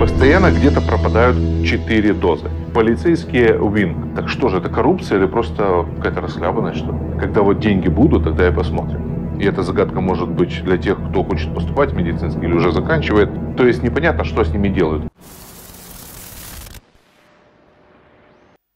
Постоянно где-то пропадают 4 дозы. Полицейские вин. Так что же, это коррупция или просто какая-то расхлябанность, что ли? Когда вот деньги будут, тогда и посмотрим. И эта загадка может быть для тех, кто хочет поступать в медицинский или уже заканчивает. То есть непонятно, что с ними делают.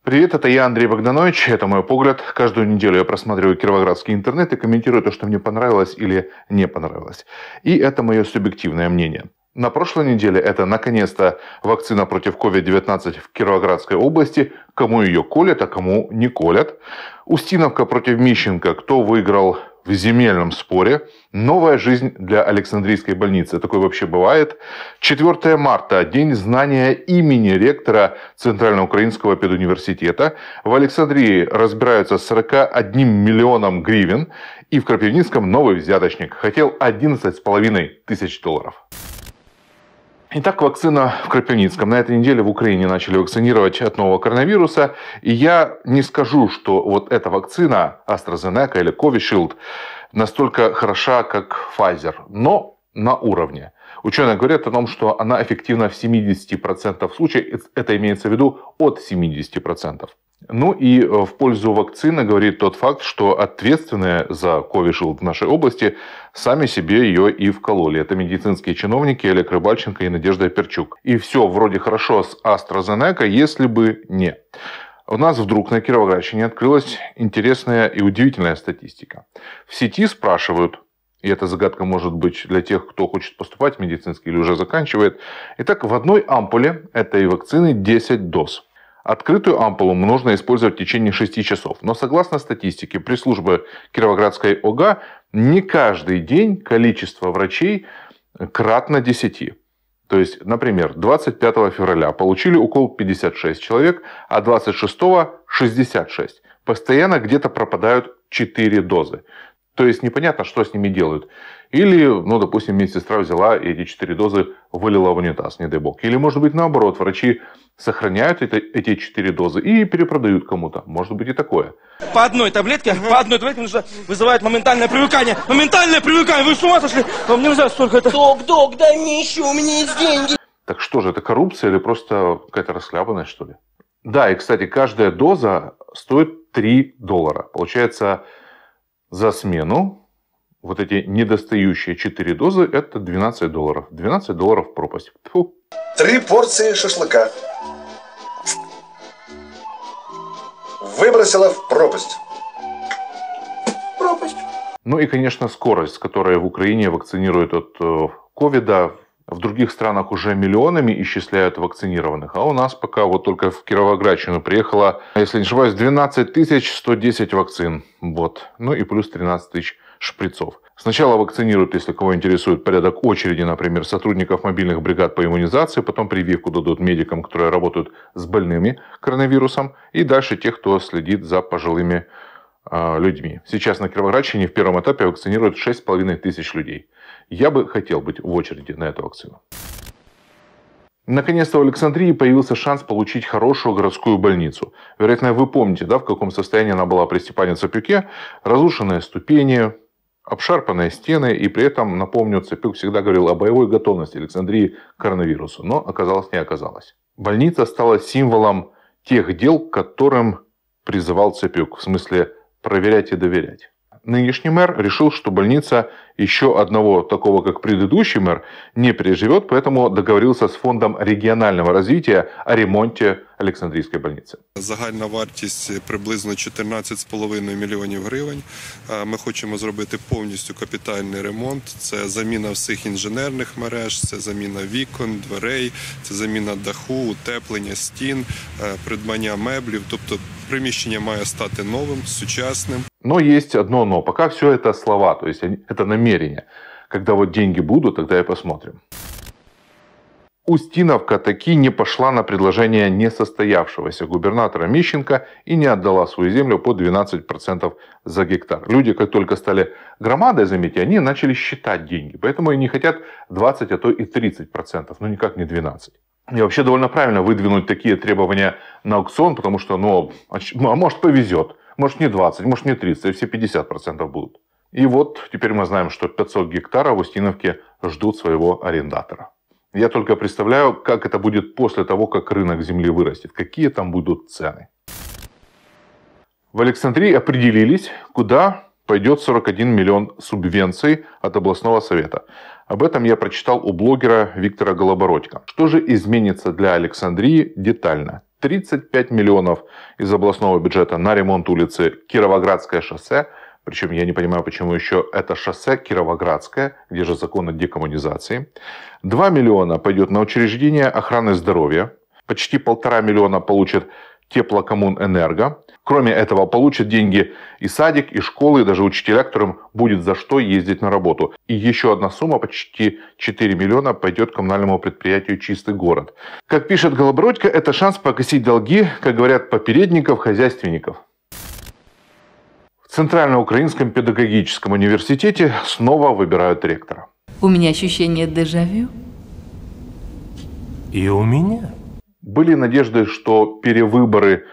Привет, это я, Андрей Богданович, это мой погляд. Каждую неделю я просматриваю кировоградский интернет и комментирую то, что мне понравилось или не понравилось. И это мое субъективное мнение. На прошлой неделе это, наконец-то, вакцина против COVID-19 в Кировоградской области. Кому ее колят, а кому не колят. Устиновка против Мищенко. Кто выиграл в земельном споре. Новая жизнь для Александрийской больницы. Такое вообще бывает. 4 марта – День знания имени ректора Центральноукраинского педуниверситета. В Александрии разбираются с 41 миллионом гривен. И в Крапивницком новый взяточник хотел 11,5 тысяч долларов. Итак, вакцина в Крапивницком. На этой неделе в Украине начали вакцинировать от нового коронавируса. И я не скажу, что вот эта вакцина AstraZeneca или Covishield настолько хороша, как Pfizer, но на уровне. Ученые говорят о том, что она эффективна в 70% случаев, это имеется в виду от 70%. Ну и э, в пользу вакцины говорит тот факт, что ответственные за Ковишилд в нашей области сами себе ее и вкололи. Это медицинские чиновники Олег Рыбальченко и Надежда Перчук. И все вроде хорошо с AstraZeneca, если бы не. У нас вдруг на Кировоградщине открылась интересная и удивительная статистика. В сети спрашивают, и эта загадка может быть для тех, кто хочет поступать в медицинский или уже заканчивает. Итак, в одной ампуле этой вакцины 10 доз – Открытую ампулу нужно использовать в течение 6 часов. Но согласно статистике, при службе Кировоградской ОГА не каждый день количество врачей кратно 10. То есть, например, 25 февраля получили укол 56 человек, а 26 – 66. Постоянно где-то пропадают 4 дозы. То есть непонятно, что с ними делают. Или, ну, допустим, медсестра взяла и эти 4 дозы вылила в унитаз, не дай бог. Или, может быть, наоборот, врачи сохраняют это, эти четыре дозы и перепродают кому-то. Может быть и такое. По одной таблетке, по одной таблетке нужно вызывает моментальное привыкание. Моментальное привыкание! Вы с ума сошли? Вам нельзя столько это... Док, док, дай мне еще, у меня есть деньги. Так что же, это коррупция или просто какая-то расхлябанность, что ли? Да, и, кстати, каждая доза стоит 3 доллара. Получается, за смену вот эти недостающие 4 дозы – это 12 долларов. 12 долларов пропасть. Фу. Три порции шашлыка. Выбросила в пропасть. Пропасть. Ну и, конечно, скорость, с которой в Украине вакцинируют от э, ковида, в других странах уже миллионами исчисляют вакцинированных, а у нас пока вот только в Кировоградщину приехало, если не ошибаюсь, 12 тысяч 110 вакцин. Вот. Ну и плюс 13 тысяч шприцов. Сначала вакцинируют, если кого интересует порядок очереди, например, сотрудников мобильных бригад по иммунизации, потом прививку дадут медикам, которые работают с больными коронавирусом, и дальше тех, кто следит за пожилыми а, людьми. Сейчас на Кировоградщине в первом этапе вакцинируют 6,5 тысяч людей. Я бы хотел быть в очереди на эту вакцину. Наконец-то в Александрии появился шанс получить хорошую городскую больницу. Вероятно, вы помните, да, в каком состоянии она была при Степане Цапюке. Разрушенные ступени, обшарпанные стены, и при этом, напомню, Цапюк всегда говорил о боевой готовности Александрии к коронавирусу, но оказалось не оказалось. Больница стала символом тех дел, к которым призывал Цапюк, в смысле – проверять и доверять. нынешний мэр решил, что больница еще одного такого, как предыдущий мэр, не переживет, поэтому договорился с фондом регионального развития о ремонте Олександрійської больниці. Загальна вартість приблизно 14,5 мільйонів гривень. Ми хочемо зробити повністю капітальний ремонт. Це заміна всіх інженерних мереж, це заміна вікон, дверей, це заміна даху, утеплення стін, придбання меблів. Тобто приміщення має стати новим, сучасним. Но есть одно но. Пока все это слова, то есть это намерение. Когда вот деньги будут, тогда и посмотрим. Устиновка таки не пошла на предложение несостоявшегося губернатора Мищенко и не отдала свою землю по 12% за гектар. Люди, как только стали громадой, заметьте, они начали считать деньги. Поэтому и не хотят 20, а то и 30%, но ну, никак не 12%. И вообще довольно правильно выдвинуть такие требования на аукцион, потому что, ну, а, ну, а может повезет. Может не 20, может не 30, и а все 50% будут. И вот теперь мы знаем, что 500 гектаров в Устиновке ждут своего арендатора. Я только представляю, как это будет после того, как рынок земли вырастет, какие там будут цены. В Александрии определились, куда пойдет 41 миллион субвенций от областного совета. Об этом я прочитал у блогера Виктора Голобородько. Что же изменится для Александрии детально? 35 миллионов из областного бюджета на ремонт улицы Кировоградское шоссе. Причем я не понимаю, почему еще это шоссе Кировоградское, где же закон о декоммунизации. 2 миллиона пойдет на учреждение охраны здоровья. Почти полтора миллиона получит теплокоммунэнерго. Кроме этого, получат деньги и садик, и школы, и даже учителя, которым будет за что ездить на работу. И еще одна сумма, почти 4 миллиона, пойдет коммунальному предприятию «Чистый город». Как пишет Голобородько, это шанс погасить долги, как говорят, попередников, хозяйственников. В украинском педагогическом университете снова выбирают ректора. У меня ощущение дежавю. И у меня. Были надежды, что перевыборы –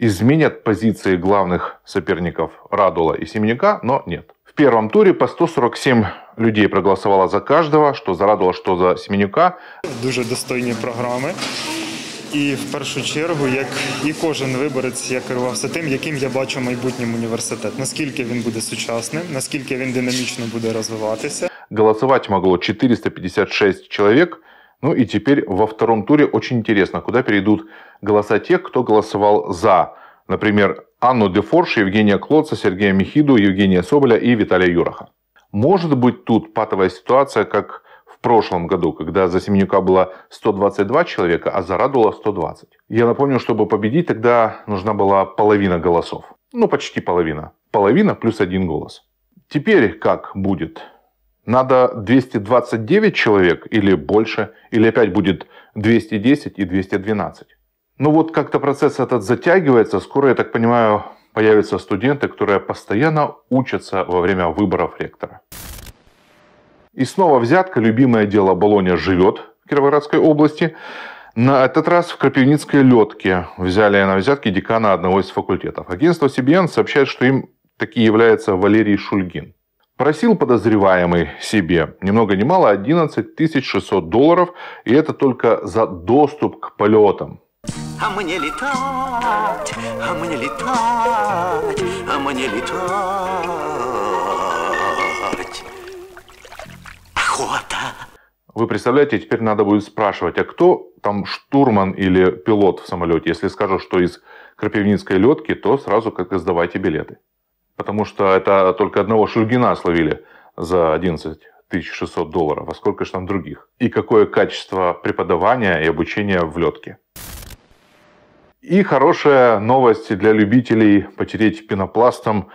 изменят позиции главных соперников Радула и Семенюка, но нет. В первом туре по 147 людей проголосовало за каждого, что за Радула, что за Семенюка. Дуже достойні програми. І в першу чергу, як і кожен виборець, я керувався тим, яким я бачу майбутнім університет. Наскільки він буде сучасним, наскільки він динамічно буде розвиватися. Голосовать могло 456 человек – ну и теперь во втором туре очень интересно, куда перейдут голоса тех, кто голосовал «за». Например, Анну Дефорш, Евгения Клодца, Сергея Михиду, Евгения Соболя и Виталия Юраха. Может быть тут патовая ситуация, как в прошлом году, когда за Семенюка было 122 человека, а за Радула 120. Я напомню, чтобы победить, тогда нужна была половина голосов. Ну, почти половина. Половина плюс один голос. Теперь как будет? Надо 229 человек или больше, или опять будет 210 и 212. Ну вот как-то процесс этот затягивается. Скоро, я так понимаю, появятся студенты, которые постоянно учатся во время выборов ректора. И снова взятка. Любимое дело Болония живет в Кировоградской области. На этот раз в Крапивницкой летке взяли на взятки декана одного из факультетов. Агентство CBN сообщает, что им таки является Валерий Шульгин. Просил подозреваемый себе ни много ни мало 11 600 долларов, и это только за доступ к полетам. А мне летать, а мне летать, а мне летать. Охота. Вы представляете, теперь надо будет спрашивать, а кто там штурман или пилот в самолете? Если скажу, что из Крапивницкой летки, то сразу как то сдавайте билеты. Потому что это только одного Шульгина словили за 11 1600 долларов, а сколько же там других? И какое качество преподавания и обучения в летке? И хорошая новость для любителей потереть пенопластом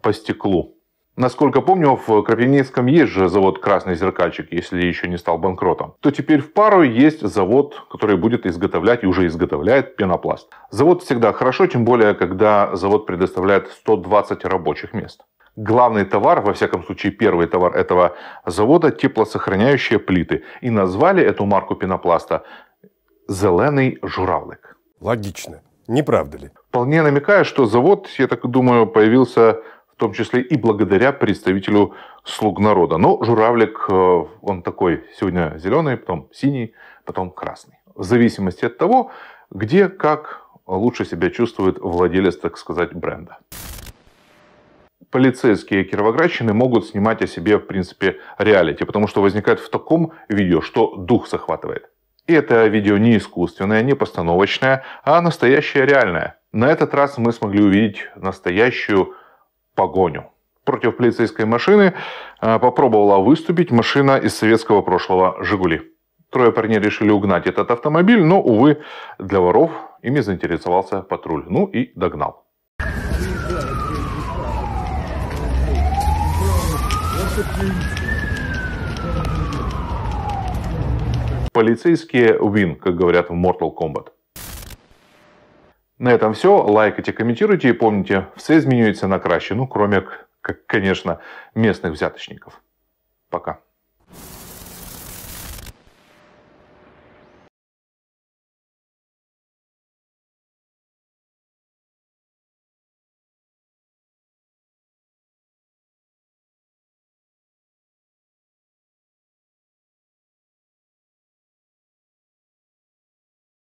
по стеклу. Насколько помню, в Крапивницком есть же завод «Красный зеркальчик», если еще не стал банкротом. То теперь в пару есть завод, который будет изготовлять и уже изготовляет пенопласт. Завод всегда хорошо, тем более, когда завод предоставляет 120 рабочих мест. Главный товар, во всяком случае первый товар этого завода – теплосохраняющие плиты. И назвали эту марку пенопласта «Зеленый журавлик». Логично. Не правда ли? Вполне намекая, что завод, я так думаю, появился в том числе и благодаря представителю «Слуг народа». Но журавлик, э, он такой сегодня зеленый, потом синий, потом красный. В зависимости от того, где, как лучше себя чувствует владелец, так сказать, бренда. Полицейские кировоградщины могут снимать о себе, в принципе, реалити, потому что возникает в таком видео, что дух захватывает. И это видео не искусственное, не постановочное, а настоящее реальное. На этот раз мы смогли увидеть настоящую погоню. Против полицейской машины а, попробовала выступить машина из советского прошлого «Жигули». Трое парней решили угнать этот автомобиль, но, увы, для воров ими заинтересовался патруль. Ну и догнал. Полицейские win, как говорят в Mortal Kombat. На этом все. Лайкайте, комментируйте и помните, все змінюється на краще. Ну, кроме, конечно, местных взяточников. Пока.